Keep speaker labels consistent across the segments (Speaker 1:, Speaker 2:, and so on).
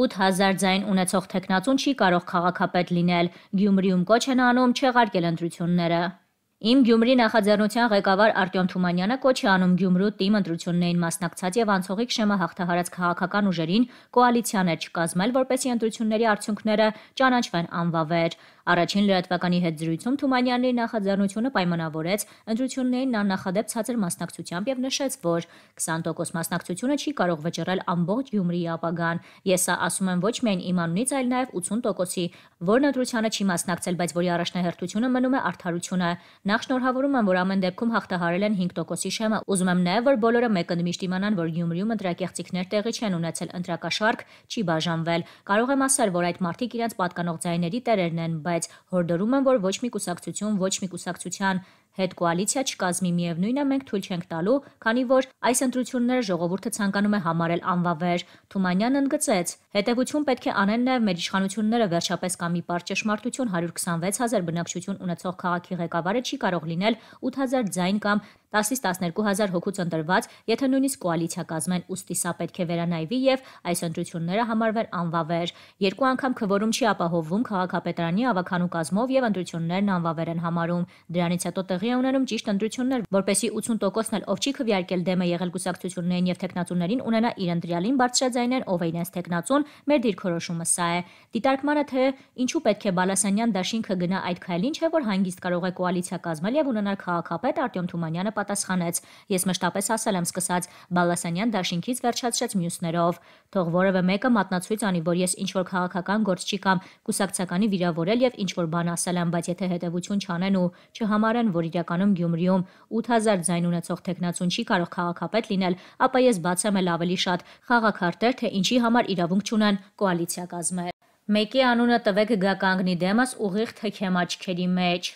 Speaker 1: 8000 ձայն ունեցող թեկնածուն չի կարող քաղաքապետ լինել։ Գյումրիում կոչ են անում չեղարկել ընտրությունները։ Իմ Գյումրի նախաձեռնության ղեկավար Արտյոմ Թումանյանը կոչ է անում Գյումրու թիմ ընտրություններին մասնակցած եւ անցողիկ շեմը հաղթահարած քաղաքական ուժերին կոալիցիաներ չկազմել, որպեսզի ընտրությունների արդյունքները ճանաչվեն անվավեր։ Առաջին լրատվականի հետ զրույցում Թումանյանի նախաձեռնությունը պայմանավորեց ընտրություններին աննախադեպ ցածր մասնակցությամբ եւ նշեց, որ 20% մասնակցությունը չի կարող վճռել ամբողջ Գյումրիի ապագան։ Ես սա ասում եմ ոչ միայն իմ անունից, այլ նաեւ 80%-ի, որն ընտրությանը չի մասնակցել, բայց որի առաջնահերթությունը մնում է արդարությունը։ Նախ շնորհավորում եմ, որ ամեն դեպքում հաղթահարել են 5%-ի շեմը։ Ուզում եմ նաև, որ բոլորը մեկը միշտ իմանան, որ Գյումրիում ընտրակեղծիքներ տեղի չեն ունեցել, ընտրակաշարք չի բաժանվել։ Կարող եմ ասել, որ այդ մարդիկ իրենց պատկանող ձայների տերերն են, բայց հորդորում եմ, որ ոչ մի կուսակցություն, ոչ մի կուսակցության Հետ կոալիցիա չկազմի միևնույնը մենք թույլ չենք տալու, քանի որ այս ընտրությունները ժողովուրդը ցանկանում է համարել անվավեր։ Թումանյանն ընդգծեց. Հետևություն պետք է անեն նաև մեր իշխանությունները վերջապես կամ մի բարձր ճշմարտություն 126000 բնակչություն ունեցող քաղաքի ղեկավարը չի կարող լինել 8000 ձայն կամ 10-ից 12000 հոգուց ընտրված, եթե նույնիսկ կոալիցիա կազմեն, ուստի սա պետք է վերանայվի եւ այս ընտրությունները համարվեն անվավեր։ Երկու անգամ քվորում չի ապահովվում քաղաքապետարանի ավականու կազմով եւ ընտրություններն անվավեր են համարում։ Դրանից հետո տեղ տեղի է ունենում ճիշտ ընտրություններ, որպեսզի 80%-ն էլ ով չի քվյարկել դեմը եղել կուսակցություններին եւ տեխնացուներին ունենա իր ընտրյալին բարձրաձայնել ով է իրենց տեխնացուն, մեր դիրքորոշումը սա է։ Դիտարկմանը թե ինչու պետք է Բալասանյան դաշինքը գնա այդ քայլին, չէ որ հանգիստ կարող է կոալիցիա կազմել եւ ունենալ քաղաքապետ Արտյոմ Թումանյանը պատասխանեց. Ես մշտապես ասել եմ սկսած Բալասանյան դաշինքից վերջացրեց մյուսներով, թող որևէ մեկը մատնացույց անի, որ ես ինչ որ քաղաքական գործ չի կամ կուսակցականի վիրավորել եւ ինչ որ բան ասել եմ, բայց եթե հետեւություն չանեն ու չհամարեն, որ իրականում Գյումրիում 8000 ձայն ունեցող տեխնացուն չի կարող քաղաքապետ լինել, ապա ես բաց եմ էլ ավելի շատ խաղակարտեր, թե ինչի համար իրավունք չունեն կոալիցիա կազմել։ Մեկի անունը տվեք գա կանգնի դեմս ուղիղ թեքեմ աչքերի մեջ։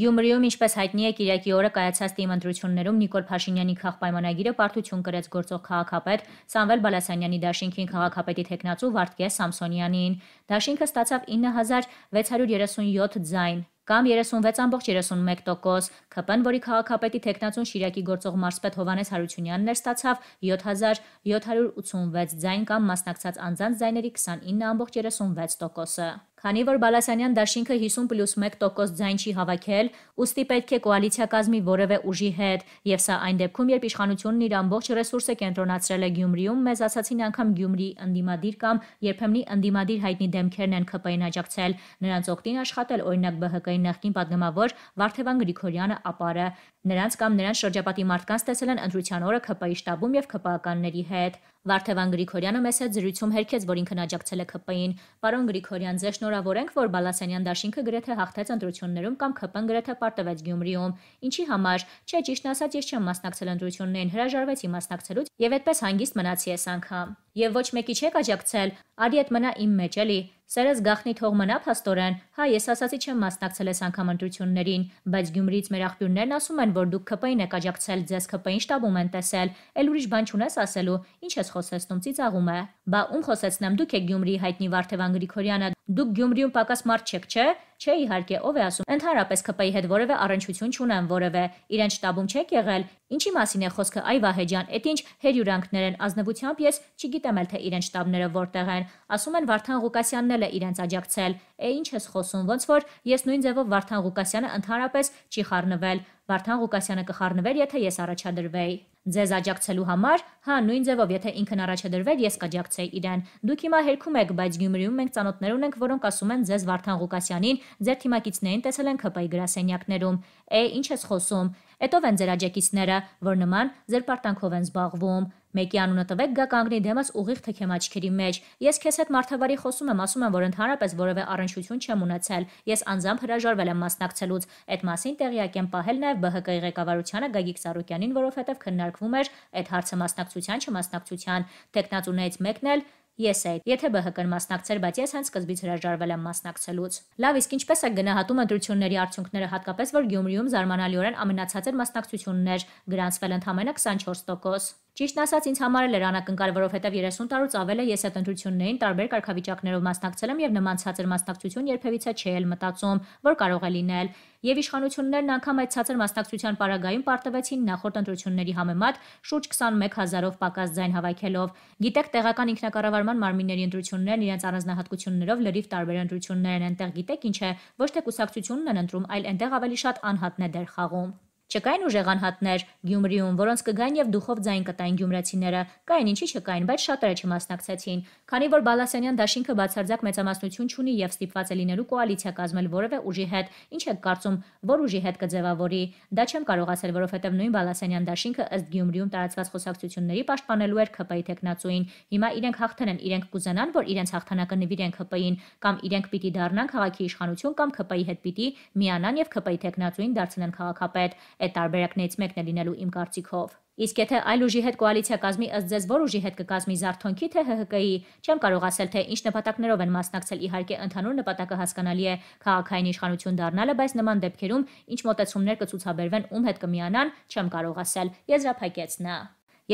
Speaker 1: Գյումրիում ինչպես հայտնի է Կիրակի օրը կայացած թիմ ընտրություններում Նիկոլ Փաշինյանի քաղ պայմանագիրը պարտություն կրեց գործող քաղաքապետ Սամվել Բալասանյանի դաշինքին քաղաքապետի տեխնացու Վարդգես Սամսոնյանին։ Դաշինքը ստացավ 9637 ձայն, կամ 36.31%, ԿՊ-ն, որի քաղաքապետի թեկնածուն Շիրակի գործող մարզպետ Հովանես Հարությունյանն էր ստացավ 7786 ձայն կամ մասնակցած անձանց ձայների 29.36%-ը։ Քանի որ Բալասանյան դաշինքը 50+1% ձայն չի հավաքել, ուստի պետք է կոալիցիա կազմի որևէ ուժի հետ, եւ սա այն դեպքում, երբ իշխանությունն իր ամբողջ ռեսուրսը կենտրոնացրել է Գյումրիում, մեզ ասացին անգամ Գյումրիի ընդդիմադիր կամ երբեմնի ընդդիմադիր հայտնի դեմքերն են ԿՊ-ին աջակցել։ Նրանց օգտին աշխատել օրինակ ԲՀԿ-ի նախկին падգամավոր Վարդևան Գրիգորյանը ապարը։ Նրանց կամ նրանց շրջապատի մարդկանց տեսել են ընտրության օրը ԿՊ-ի շտաբում եւ ԿՊ-ականների հետ։ Վարդևան Գրիգորյանը մեզ հետ զրույցում հերքեց, որ ինքն աջակցել է ԿՊ-ին։ Պարոն Գրիգորյան, ձեզ շնորհ շնորհավոր ենք, որ Բալասանյան դաշինքը գրեթե հաղթեց ընտրություններում կամ ԿՊ-ն գրեթե պարտվեց Գյումրիում։ Ինչի համար։ Չէ, ճիշտն ասած, ես չեմ մասնակցել ընտրություններին, հրաժարվեցի մասնակցելուց եւ այդպես հանգիստ մնացի այս անգամ եւ ոչ մեկի չեք աջակցել, արի այդ մնա իմ մեջ էլի։ Սերս գախնի թող մնա փաստորեն։ Հա, ես ասացի չեմ մասնակցել այս անգամ ընտրություններին, բայց Գյումրիից մեր աղբյուրներն ասում են, որ դուք ԿՊ-ին եք աջակցել, ձեզ ԿՊ-ին շտաբում են տեսել։ Էլ ուրիշ բան չունես ասելու։ Ինչ ես խոսեցնում, ծիծաղում է։ Բա ում խոսեցնեմ, դուք եք Գյումրիի հայտնի Վարդևան Գրիգորյանը։ Դուք Գյումրիում պակաս մարդ չեք, չէ՞։ Չէ իհարկե, ով է ասում, ընդհանրապես ԿՊ-ի հետ որևէ առնչություն չունեմ, որևէ իրեն շտաբում չեք եղել։ Ինչի մասին է խոսքը, այ Վահեջան, այդ ինչ հերյուրանքներ են ազնվությամբ ես չգիտեմ էլ թե իրեն շտաբները որտեղ են։ Ասում են Վարդան Ղուկասյանն էլ է իրենց աջակցել։ Է ինչ ես խոսում, ոնց որ ես նույն ձևով Վարդան Ղուկասյանը ընդհանրապես չի խառնվել։ Վարդան Ղուկասյանը կխառնվեր, եթե ես առաջադրվեի։ Ձեզ աջակցելու համար, հա, նույն ձևով, եթե ինքն առաջ դրվեր, ես կաջակցեի իրեն։ Դուք հիմա հերքում եք, բայց Գյումրիում մենք ծանոթներ ունենք, որոնք ասում են ձեզ Վարդան Ղուկասյանին, ձեր թիմակիցներին տեսել են ՀՊ-ի գրասենյակներում։ Է, ինչ ես խոսում։ Էտով են ձեր աջակիցները, որ նման ձերբարտանքով են զբաղվում։ Մեկի անունը տվեք գա կանգնի դեմս ուղիղ թքեմ աչքերի մեջ։ Ես քեզ հետ մարտավարի խոսում եմ, ասում եմ, որ ընդհանրապես որևէ առնչություն չեմ ունեցել։ Ես անձամբ հրաժարվել եմ մասնակցելուց։ Այդ մասին տեղյակ եմ պահել նաև ԲՀԿ-ի ղեկավարությանը Գագիկ Սարոկյանին, որովհետև քննարկվում էր այդ հարցը մասնակցության չմասնակցության։ Տեխնատուներից մեկն էլ Ես այդ, եթե ԲՀԿ-ն մասնակցեր, բայց ես հենց սկզբից հրաժարվել եմ մասնակցելուց։ Լավ, իսկ ինչպես է գնահատում ընտրությունների արդյունքները, հատկապես որ Գյումրիում զարմանալիորեն ամենացածեր մասնակցություններ գրանցվել ընդամենը 24%։ Ճիշտն ասած ինձ համար էլ էր անակնկալ, որովհետև 30 տարուց ավել է ես այդ ընտրություններին տարբեր կարգավիճակներով մասնակցել եմ եւ նման ցածր մասնակցություն երբևիցե չէի էլ մտածում, որ կարող է լինել։ Եվ իշխանություններն անգամ այդ ցածր մասնակցության պարագայում պարտվեցին նախորդ ընտրությունների համեմատ շուրջ 21000-ով պակաս ձայն հավաքելով։ Գիտեք, տեղական ինքնակառավարման մարմինների ընտրություններն իրենց առանձնահատկություններով լրիվ տարբեր ընտրություններ են, այնտեղ գիտեք ինչ է, ոչ թե կուսակցությունն են ընտրում, այլ այնտեղ ավելի շատ անհատն է դեր խաղում։ Չկային ուժեղանհատներ Գյումրիում, որոնց կգան եւ դուխով ձայն կտային գյումրեցիները, կային ինչի չկային, բայց շատերը չմասնակցեցին, քանի որ Բալասանյան դաշինքը բացարձակ մեծամասնություն չունի եւ ստիպված է լինելու կոալիցիա կազմել որևէ ուժի հետ։ Ինչ է կարծում, որ ուժի հետ կձևավորի։ Դա չեմ կարող ասել, որովհետեւ նույն Բալասանյան դաշինքը ըստ Գյումրիում տարածված խոսակցությունների պաշտպանելու էր ՀՊ-ի տեխնացուին։ Հիմա իրենք հաղթել են, իրենք կուզենան, որ իրենց հաղթանակը նվիրեն ՀՊ-ին կամ իրենք պիտի դառնան քաղաքի իշխանություն կամ ՀՊ-ի հետ պիտի միանան եւ ՀՊ-ի տեխնացուին դարձնեն քաղաքապետ։ Այդ տարբերակներից մեկն է լինելու իմ կարծիքով։ Իսկ եթե այլ ուժի հետ կոալիցիա կազմի ըստ ձեզ որ ուժի հետ կկազմի Զարթոնքի թե ՀՀԿ-ի, չեմ կարող ասել թե ինչ նպատակներով են մասնակցել։ Իհարկե, ընդհանուր նպատակը հասկանալի է՝ քաղաքային իշխանություն դառնալը, բայց նման դեպքերում ինչ մոտեցումներ կցուցաբերվեն, ում հետ կմիանան, չեմ կարող ասել։ Եզրափակեց նա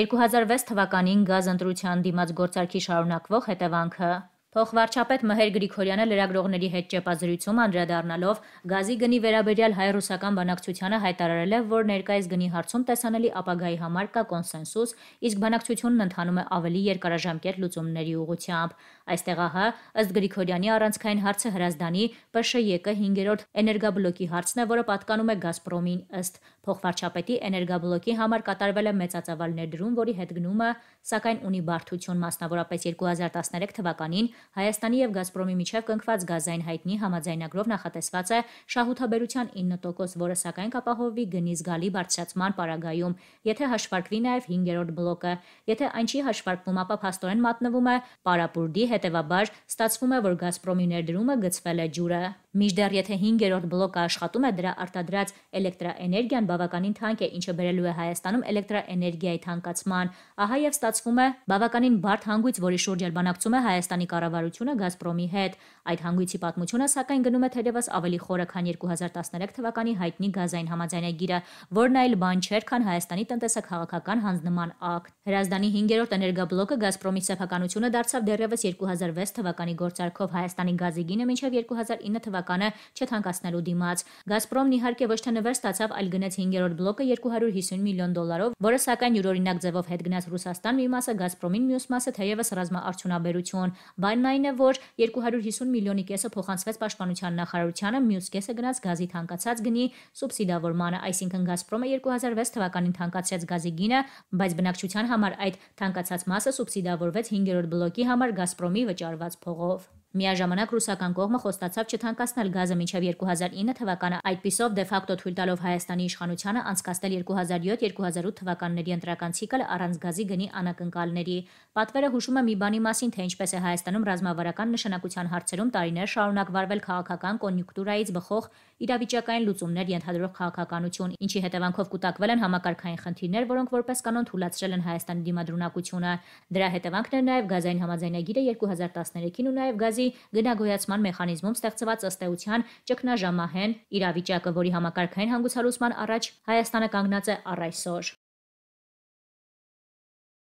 Speaker 1: 2006 թվականին գազ ընտրության դիմաց գործարքի շարունակվող հետևանքը Փոխվարչապետ Մհեր Գրիգորյանը լրագրողների հետ ճեպազրույցում անդրադառնալով գազի գնի վերաբերյալ հայ-ռուսական բանակցությանը հայտարարել է, որ ներկայիս գնի հարցում տեսանելի ապագայի համար կա կոնսենսուս, իսկ բանակցությունն ընթանում է ավելի երկարաժամկետ լուծումների ուղղությամբ։ Այստեղ ահա ըստ Գրիգորյանի առանցքային հարցը Հրազդանի ՊՇԵԿ-ը 5-րդ էներգաբլոկի հարցն է, որը պատկանում է Գազպրոմին ըստ փոխվարչապետի էներգաբլոկի համար կատարվել է մեծածավալ ներդրում, որի հետ գնումը, սակայն ունի բարդություն, մասնավորապես 2013 թվականին Հայաստանի եւ Գազպրոմի միջև կնքված գազային հայտնի համաձայնագրով նախատեսված է շահութաբերության 9%, որը սակայն կապահովվի գնի զգալի բարձրացման պարագայում, եթե հաշվարկվի նաեւ 5-րդ բլոկը։ Եթե այն չի հաշվարկվում, ապա փաստորեն մատնվում է պարապուրդի հետ հետևաբար ստացվում է, որ «Գազպրոմի» ներդրումը գցվել է ջուրը։ Միջդեռ եթե 5-րդ բլոկը աշխատում է, դրա արտադրած էլեկտրաէներգիան բավականին թանկ է, ինչը բերելու է Հայաստանում էլեկտրաէներգիայի թանկացման։ Ահա եւ ստացվում է բավականին բարդ հանգույց, որի շուրջ էլ բանակցում է Հայաստանի կառավարությունը Գազպրոմի հետ։ Այդ հանգույցի պատմությունը սակայն գնում է թերևս ավելի խորը, քան 2013 թվականի հայտնի գազային համաձայնագիրը, որն այլ բան չէր, քան Հայաստանի տնտեսակահաղական հանձնման ակտ։ Հրազդանի 5-րդ էներգաբլոկը Գազպրոմի սեփականությունը դարձավ դեռևս 2006 թվականի գործարքով Հայաստանի գազի գինը մինչև 2009 թվականի շրջանականը չթանկացնելու դիմաց։ Գազպրոմն իհարկե ոչ թե նվեր ստացավ, այլ գնաց 5-րդ բլոկը 250 միլիոն դոլարով, որը սակայն յուրօրինակ ձևով հետ գնաց Ռուսաստան մի մասը Գազպրոմին, մյուս մասը թեևս ռազմաարդյունաբերություն։ Բանն այն է, որ 250 միլիոնի կեսը փոխանցվեց պաշտպանության նախարարությանը, մյուս կեսը գնաց գազի թանկացած գնի սուբսիդավորմանը, այսինքն Գազպրոմը 2006 թվականին թանկացրեց գազի գինը, բայց բնակչության համար այդ թանկացած մասը սուբսիդավորվեց 5-րդ բլոկի համար Գազպրոմի վճարված փողով։ Միաժամանակ ռուսական կողմը խոստացավ չթանկացնել գազը մինչև 2009 թվականը, այդպիսով դե ֆակտո թույլ տալով Հայաստանի իշխանությանը անցկացնել 2007-2008 թվականների ընտրական ցիկլը առանց գազի գնի անակնկալների։ Պատվերը հուշում է մի բանի մասին, թե ինչպես է Հայաստանում ռազմավարական նշանակության հարցերում տարիներ շարունակ վարվել քաղաքական կոնյուկտուրայից բխող իրավիճակային լուծումներ ենթադրող քաղաքականություն, ինչի հետևանքով կուտակվել են համակարգային խնդիրներ, որոնք որպես կանոն թույլատրել են Հայաստանի դիմադրունակությունը։ Դրա հետևանքն է նաև գազային համաձայնագիրը 2013-ին ու նաև գազի գազի գնագոյացման մեխանիզմում ստեղծված ըստ էության ճգնաժամահեն իրավիճակը, որի համակարգային հանգուցալուծման առաջ Հայաստանը կանգնած է առ այսօր։